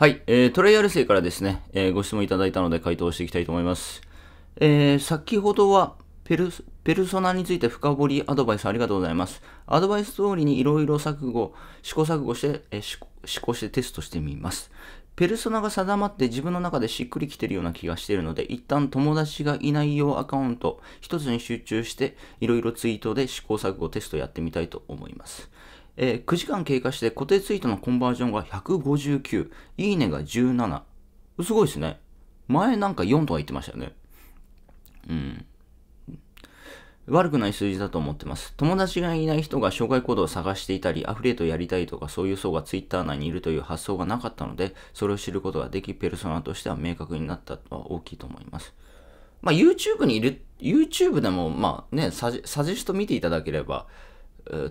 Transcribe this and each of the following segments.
はい、えー、トライアル生からですね、えー、ご質問いただいたので回答していきたいと思います。えー、先ほどはペルペルソナについて深掘りアドバイスありがとうございます。アドバイス通りにいろいろ錯誤、試行錯誤して、えー、試行してテストしてみます。ペルソナが定まって自分の中でしっくりきてるような気がしているので、一旦友達がいない用アカウント、一つに集中して、いろいろツイートで試行錯誤テストやってみたいと思います。えー、9時間経過して固定ツイートのコンバージョンが159、いいねが17。すごいですね。前なんか4とか言ってましたよね。うん。悪くない数字だと思ってます。友達がいない人が障害行動を探していたり、アフリエイトやりたいとかそういう層が Twitter 内にいるという発想がなかったので、それを知ることができ、ペルソナとしては明確になったのは大きいと思います。まあ YouTube にいる、YouTube でもまあね、サジサジェスト見ていただければ、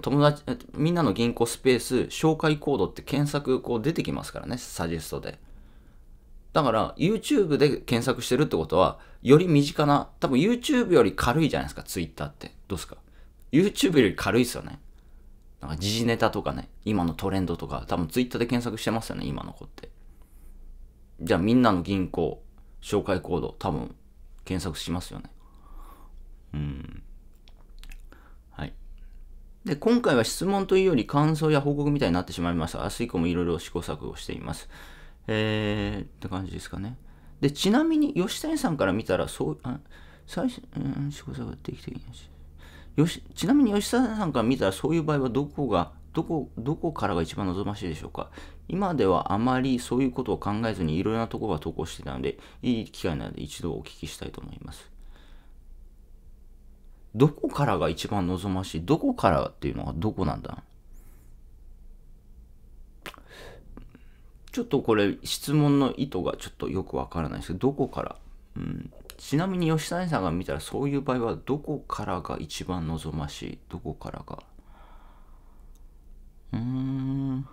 友達、みんなの銀行スペース、紹介コードって検索こう出てきますからね、サジェストで。だから YouTube で検索してるってことは、より身近な、多分 YouTube より軽いじゃないですか、Twitter って。どうですか ?YouTube より軽いですよね。なんか時事ネタとかね、今のトレンドとか、多分 Twitter で検索してますよね、今の子って。じゃあみんなの銀行、紹介コード、多分検索しますよね。うん。で、今回は質問というより感想や報告みたいになってしまいました。明日以降もいろいろ試行錯誤しています。えー、って感じですかね。で、ちなみに、吉谷さんから見たら、そう、あ最初、うん、試行錯誤定期的によし。ちなみに吉谷さんから見たらそうあ最初うん試行錯誤定期いによしちなみに吉谷さんから見たらそういう場合はどこが、どこ、どこからが一番望ましいでしょうか今ではあまりそういうことを考えずにいろいろなところが投稿してたので、いい機会なので一度お聞きしたいと思います。どこからが一番望ましいどこからっていうのはどこなんだちょっとこれ質問の意図がちょっとよくわからないですけど、どこから、うん、ちなみに吉谷さんが見たらそういう場合はどこからが一番望ましいどこからが。うーん。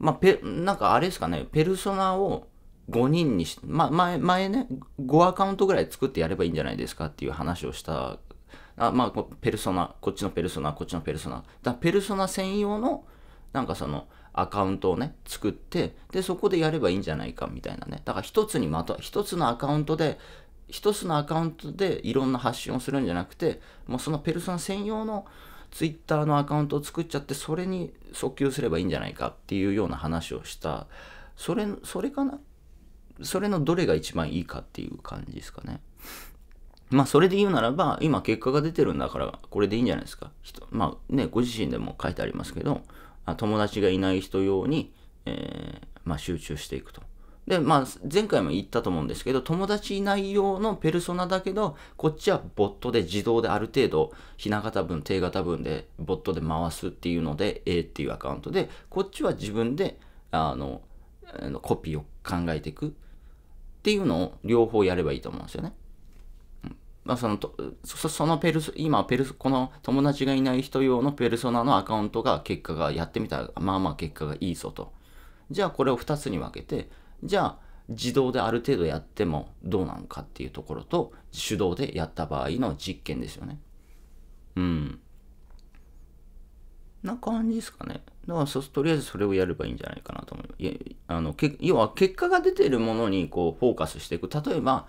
まあ、ペ、なんかあれですかね、ペルソナを5人にし、ま、前、前ね、5アカウントぐらい作ってやればいいんじゃないですかっていう話をしたあまあ、ペルソナ、こっちのペルソナ、こっちのペルソナ。だペルソナ専用の、なんかその、アカウントをね、作って、で、そこでやればいいんじゃないかみたいなね。だから一つにまと、一つのアカウントで、一つのアカウントでいろんな発信をするんじゃなくて、もうそのペルソナ専用のツイッターのアカウントを作っちゃって、それに訴求すればいいんじゃないかっていうような話をした。それ、それかなそれのどれが一番いいかっていう感じですかね。まあ、それで言うならば、今結果が出てるんだから、これでいいんじゃないですか。人まあ、ね、ご自身でも書いてありますけど、友達がいない人用に、えー、まあ、集中していくと。で、まあ、前回も言ったと思うんですけど、友達いない用のペルソナだけど、こっちはボットで自動である程度、ひな型分、定型分で、ボットで回すっていうので、A っていうアカウントで、こっちは自分で、あの、コピーを考えていく。っていうのを両方やればいいと思うんですよね。まあ、そのとそそのペルス、今ペルソ、この友達がいない人用のペルソナのアカウントが結果がやってみたら、まあまあ結果がいいぞと。じゃあこれを2つに分けて、じゃあ自動である程度やってもどうなのかっていうところと、手動でやった場合の実験ですよね。うん。な感じですかね。だからとりあえずそれをやればいいんじゃないかなと思います。あのけ要は結果が出てるものにこうフォーカスしていく例えば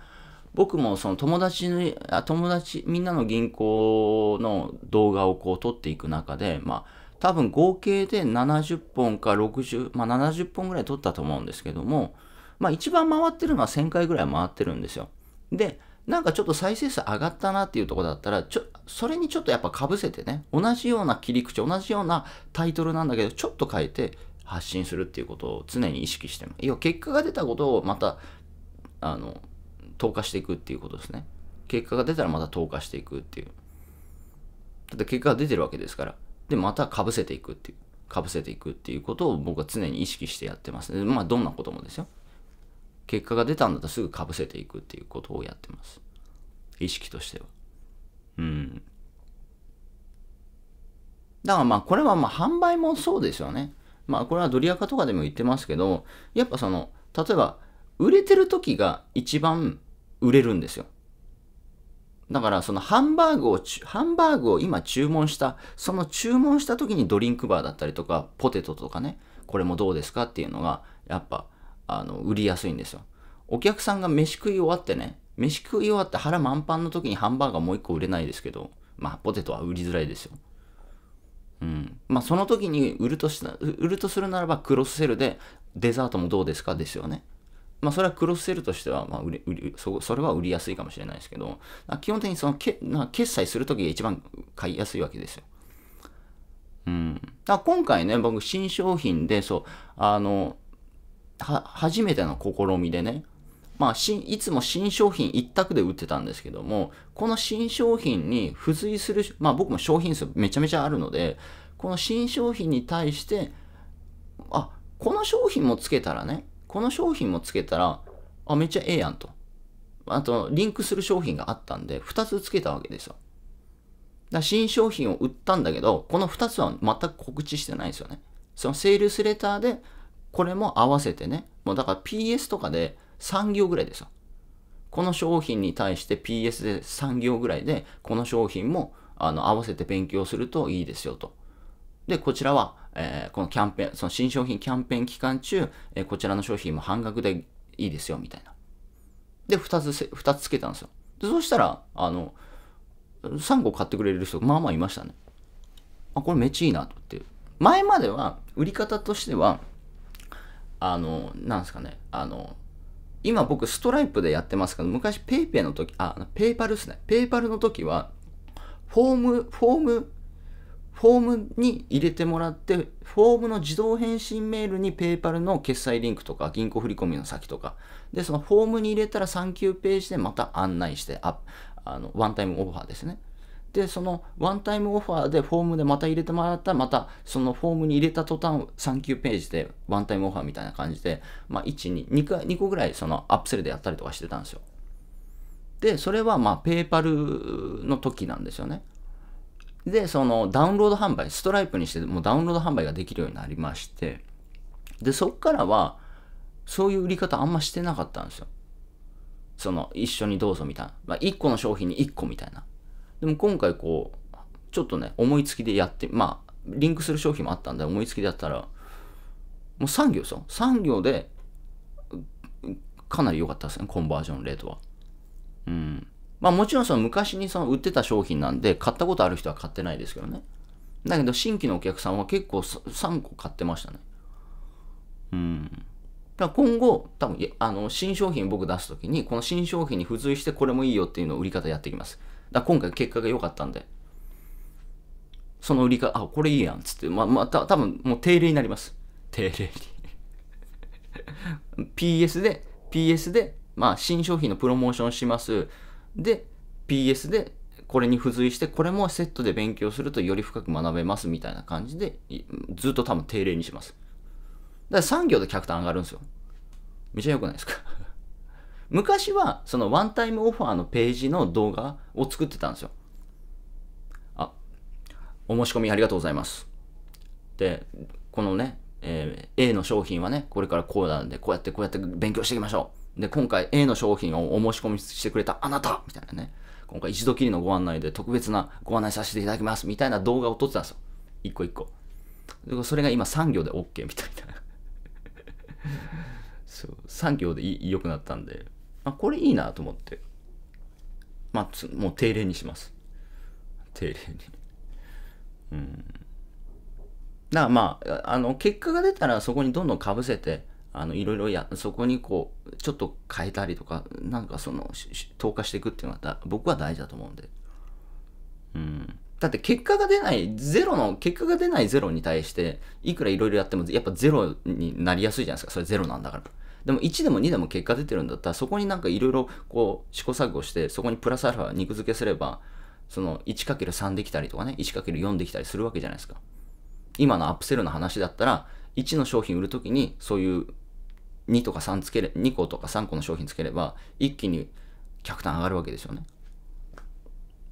僕もその友達のあ友達みんなの銀行の動画をこう撮っていく中でまあ多分合計で70本か60、まあ、70本ぐらい撮ったと思うんですけども、まあ、一番回ってるのは1000回ぐらい回ってるんですよ。で、なんかちょっと再生数上がったなっていうとこだったら、ちょ、それにちょっとやっぱ被せてね、同じような切り口、同じようなタイトルなんだけど、ちょっと変えて、発信するっていうことを常に意識してます。要は結果が出たことをまた、あの、投下していくっていうことですね。結果が出たらまた投下していくっていう。だ結果が出てるわけですから。で、また被せていくっていう。被せていくっていうことを僕は常に意識してやってます。まあ、どんなこともですよ。結果が出たんだとすぐ被せていくっていうことをやってます。意識としては。うん。だからまあ、これはまあ、販売もそうですよね。まあこれはドリアカとかでも言ってますけど、やっぱその、例えば、売れてる時が一番売れるんですよ。だからそのハンバーグを、ハンバーグを今注文した、その注文した時にドリンクバーだったりとか、ポテトとかね、これもどうですかっていうのが、やっぱ、あの、売りやすいんですよ。お客さんが飯食い終わってね、飯食い終わって腹満帆の時にハンバーガーもう一個売れないですけど、まあポテトは売りづらいですよ。うん。まあ、その時に売るとした、売るとするならばクロスセルで、デザートもどうですかですよね。まあ、それはクロスセルとしては、まあ、売り売りそ、それは売りやすいかもしれないですけど、基本的にそのけな決済する時が一番買いやすいわけですよ。うん。だ今回ね、僕、新商品で、そう、あの、は、初めての試みでね、まあ、いつも新商品一択で売ってたんですけども、この新商品に付随する、まあ僕も商品数めちゃめちゃあるので、この新商品に対して、あ、この商品もつけたらね、この商品もつけたら、あ、めっちゃええやんと。あと、リンクする商品があったんで、2つつけたわけですよ。だ新商品を売ったんだけど、この2つは全く告知してないですよね。そのセールスレターで、これも合わせてね、もうだから PS とかで、3行ぐらいでさ、この商品に対して PS で3行ぐらいで、この商品もあの合わせて勉強するといいですよと。で、こちらは、えー、このキャンペーン、その新商品キャンペーン期間中、えー、こちらの商品も半額でいいですよみたいな。で、2つ、2つつけたんですよ。で、そうしたら、あの、3個買ってくれる人、まあまあいましたね。あ、これめっちゃいいなと思って。前までは、売り方としては、あの、なんですかね、あの、今僕ストライプでやってますけど、昔 PayPay の時、あ、ペイパルですね。ペイパルの時は、フォーム、フォーム、フォームに入れてもらって、フォームの自動返信メールに PayPal の決済リンクとか、銀行振込の先とか、で、そのフォームに入れたらサンキューページでまた案内して、ああのワンタイムオファーですね。でそのワンタイムオファーでフォームでまた入れてもらったらまたそのフォームに入れた途端3級ページでワンタイムオファーみたいな感じで、まあ、12個2個ぐらいそのアップセルでやったりとかしてたんですよでそれはまあペーパルの時なんですよねでそのダウンロード販売ストライプにしてもうダウンロード販売ができるようになりましてでそっからはそういう売り方あんましてなかったんですよその一緒にどうぞみたいな、まあ、1個の商品に1個みたいなでも今回こう、ちょっとね、思いつきでやって、まあ、リンクする商品もあったんで、思いつきでやったら、もう3行ですよ。3行で、かなり良かったですね、コンバージョンレートは。うん。まあもちろんその昔にその売ってた商品なんで、買ったことある人は買ってないですけどね。だけど新規のお客さんは結構3個買ってましたね。うん。だから今後、多分あの新商品僕出すときに、この新商品に付随してこれもいいよっていうのを売り方やっていきます。だ今回結果が良かったんで、その売り方、あ、これいいやん、つって、まあ、また多分もう定例になります。定例に PS で、PS で、まあ、新商品のプロモーションします。で、PS で、これに付随して、これもセットで勉強するとより深く学べますみたいな感じで、ずっと多分定例にします。だから産業で客単上がるんですよ。めちゃ良くないですか昔はそのワンタイムオファーのページの動画を作ってたんですよ。あ、お申し込みありがとうございます。で、このね、えー、A の商品はね、これからこうなんで、こうやってこうやって勉強していきましょう。で、今回 A の商品をお申し込みしてくれたあなたみたいなね、今回一度きりのご案内で特別なご案内させていただきますみたいな動画を撮ってたんですよ。一個一個。それが今3行で OK みたいなそう3行で良くなったんであこれいいなと思って。まあ、つもう定例にします。定例に。うん。だからまあ、あの、結果が出たらそこにどんどんかぶせて、あの、いろいろや、そこにこう、ちょっと変えたりとか、なんかその、投下していくっていうのは僕は大事だと思うんで。うん。だって結果が出ない、ゼロの、結果が出ないゼロに対して、いくらいろいろやっても、やっぱゼロになりやすいじゃないですか。それゼロなんだから。でも1でも2でも結果出てるんだったら、そこになんかいろいろこう試行錯誤して、そこにプラスアルファ肉付けすれば、その 1×3 できたりとかね、1×4 できたりするわけじゃないですか。今のアップセルの話だったら、1の商品売るときに、そういう2とか3つける、2個とか3個の商品つければ、一気に客単上がるわけですよね。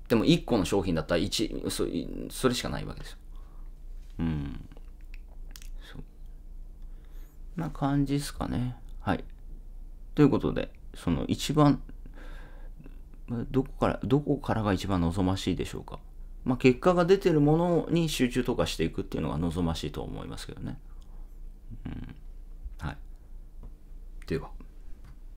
でも1個の商品だったら1、そそれしかないわけですよ。うん。そんな感じですかね。はい。ということで、その一番、どこから、どこからが一番望ましいでしょうか。まあ、結果が出てるものに集中とかしていくっていうのが望ましいと思いますけどね。うん。はい。では。